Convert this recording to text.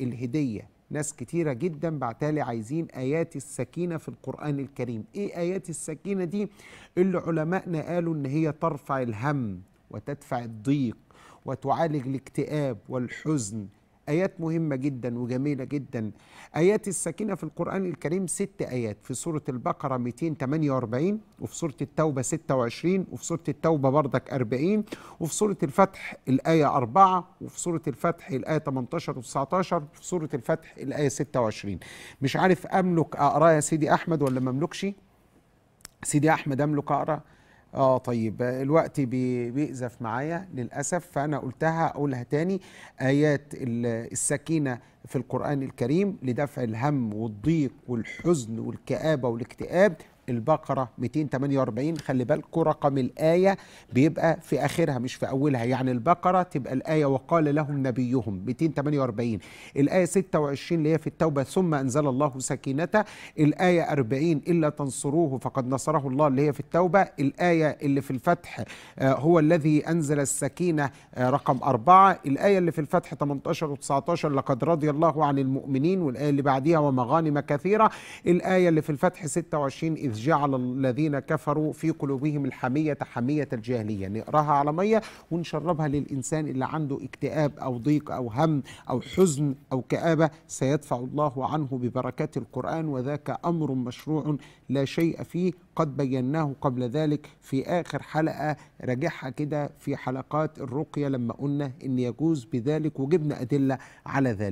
الهدية ناس كتيرة جدا بعتالي عايزين آيات السكينة في القرآن الكريم إيه آيات السكينة دي اللي علمائنا قالوا إن هي ترفع الهم وتدفع الضيق وتعالج الاكتئاب والحزن آيات مهمة جدا وجميلة جدا آيات السكينة في القرآن الكريم ست آيات في سورة البقرة 248 وفي سورة التوبة 26 وفي سورة التوبة برضك 40 وفي سورة الفتح الآية 4 وفي سورة الفتح الآية 18 و19 وفي سورة الفتح الآية 26 مش عارف أملك أقرأ يا سيدي أحمد ولا مملكش سيدي أحمد أملك أقرأ اه طيب الوقت بيقذف معايا للاسف فانا قلتها اقولها تاني ايات السكينه في القرآن الكريم لدفع الهم والضيق والحزن والكآبة والاكتئاب البقرة 248 خلي بالكوا رقم الآية بيبقى في آخرها مش في أولها يعني البقرة تبقى الآية وقال لهم نبيهم 248 الآية 26 اللي هي في التوبة ثم أنزل الله سكينته الآية 40 إلا تنصروه فقد نصره الله اللي هي في التوبة الآية اللي في الفتح آه، هو الذي أنزل السكينة آه، رقم أربعة الآية اللي في الفتح 18 و19 لقد رضي الله عن المؤمنين والآية اللي بعديها ومغانم كثيرة الآية اللي في الفتح 26 إذ جعل الذين كفروا في قلوبهم الحمية حمية الجاهلية نقراها على مية ونشربها للإنسان اللي عنده اكتئاب أو ضيق أو هم أو حزن أو كآبة سيدفع الله عنه ببركات القرآن وذاك أمر مشروع لا شيء فيه قد بيناه قبل ذلك في آخر حلقة راجعها كده في حلقات الرقية لما قلنا إن يجوز بذلك وجبنا أدلة على ذلك